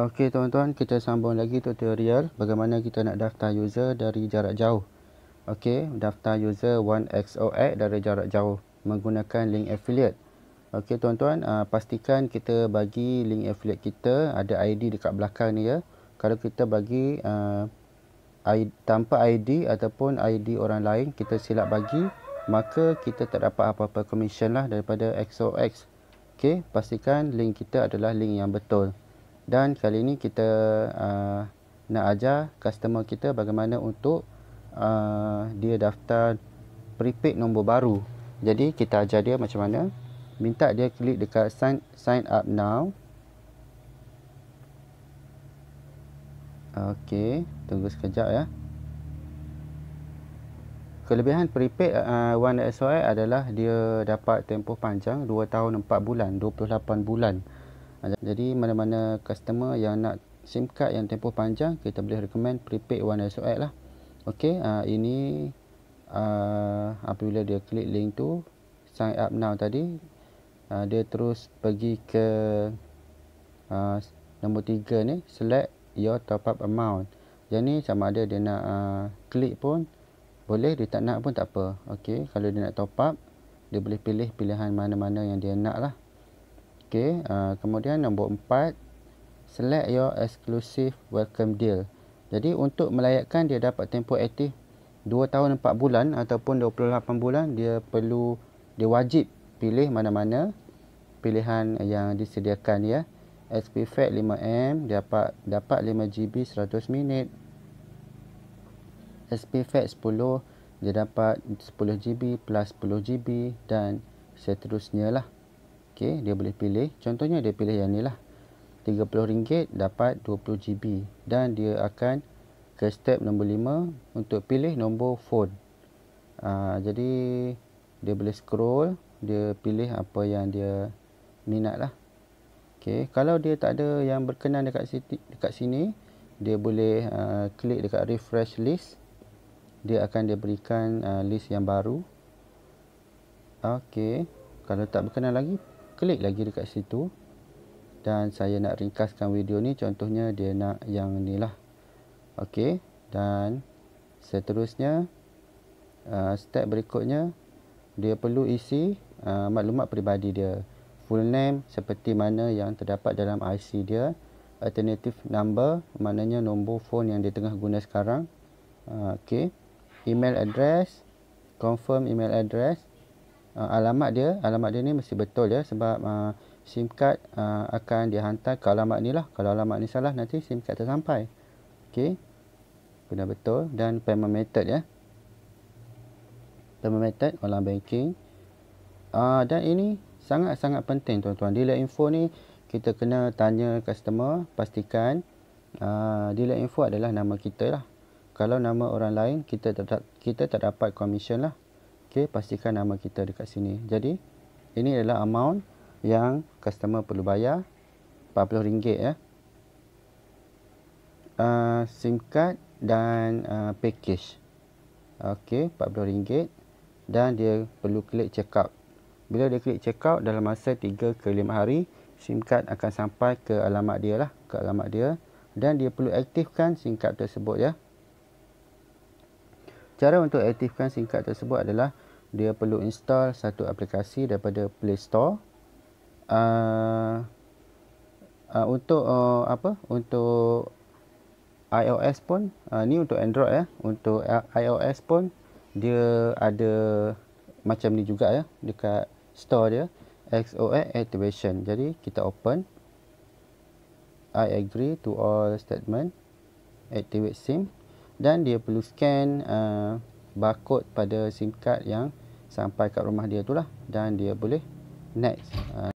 Okey tuan-tuan, kita sambung lagi tutorial bagaimana kita nak daftar user dari jarak jauh. Okey, daftar user 1XOX dari jarak jauh menggunakan link affiliate. Okey tuan-tuan, ah, pastikan kita bagi link affiliate kita ada ID dekat belakang ni ya. Kalau kita bagi uh, ah, ID, tanpa ID ataupun ID orang lain, kita silap bagi, maka kita tak dapat apa-apa commission lah daripada XOX. Okey, pastikan link kita adalah link yang betul dan kali ini kita uh, nak ajar customer kita bagaimana untuk uh, dia daftar prepaid nombor baru jadi kita ajar dia macam mana minta dia klik dekat sign, sign up now ok tunggu sekejap ya Kelebihan prepaid uh, One SOI adalah dia dapat tempoh panjang 2 tahun 4 bulan, 28 bulan. Jadi mana-mana customer yang nak SIM card yang tempoh panjang kita boleh recommend prepaid 1SOX lah. Okey, uh, ah, ini uh, apabila dia klik link tu sign up now tadi uh, dia terus pergi ke uh, nombor 3 ni select your top up amount. Yang ni sama ada dia nak uh, klik pun boleh dia tak nak pun tak apa. Okey, kalau dia nak top up dia boleh pilih pilihan mana-mana yang dia nak lah. Okey, uh, kemudian nombor empat select your exclusive welcome deal. Jadi untuk melayakkan dia dapat tempoh aktif 2 tahun 4 bulan ataupun 28 bulan dia perlu dia wajib pilih mana-mana pilihan yang disediakan ya. SP Fat 5M dapat dapat 5GB 100 minit. SP Fat 10 dia dapat 10GB plus 10GB dan seterusnya lah okey dia boleh pilih contohnya dia pilih yang ni lah RM30 dapat 20 GB dan dia akan ke step nombor 5 untuk pilih nombor phone ha, jadi dia boleh scroll dia pilih apa yang dia minat lah okay. kalau dia tak ada yang berkenan dekat, siti, dekat sini dia boleh uh, klik dekat refresh list dia akan dia berikan uh, list yang baru Okey, kalau tak berkenan lagi klik lagi dekat situ dan saya nak ringkaskan video ni contohnya dia nak yang ni lah ok dan seterusnya uh, step berikutnya dia perlu isi uh, maklumat peribadi dia full name seperti mana yang terdapat dalam IC dia alternative number maknanya nombor phone yang dia tengah guna sekarang uh, ok email address confirm email address uh, alamat dia alamat dia ni mesti betul ya sebab uh, SIM card uh, akan dihantar ke alamat ni lah kalau alamat ni salah nanti SIM card tak sampai ok kena betul dan payment method ya payment method online banking uh, dan ini sangat-sangat penting tuan-tuan dealer info ni kita kena tanya customer pastikan uh, dealer info adalah nama kita lah kalau nama orang lain kita tak kita tak dapat commission lah okay, pastikan nama kita dekat sini jadi ini adalah amount yang customer perlu bayar RM40 ya. Uh, SIM card dan uh, package Okey, RM40 dan dia perlu klik check out bila dia klik check out dalam masa 3 ke 5 hari SIM card akan sampai ke alamat dia lah ke alamat dia dan dia perlu aktifkan SIM card tersebut ya. Cara untuk aktifkan SIM card tersebut adalah dia perlu install satu aplikasi daripada Play Store. Uh, uh, untuk uh, apa? Untuk iOS pun, uh, ni untuk Android ya. Eh. Untuk iOS pun dia ada macam ni juga ya eh, dekat store dia XOS activation. Jadi kita open I agree to all statement activate SIM dan dia perlu scan uh, barcode pada SIM card yang sampai kat rumah dia tu lah dan dia boleh next uh,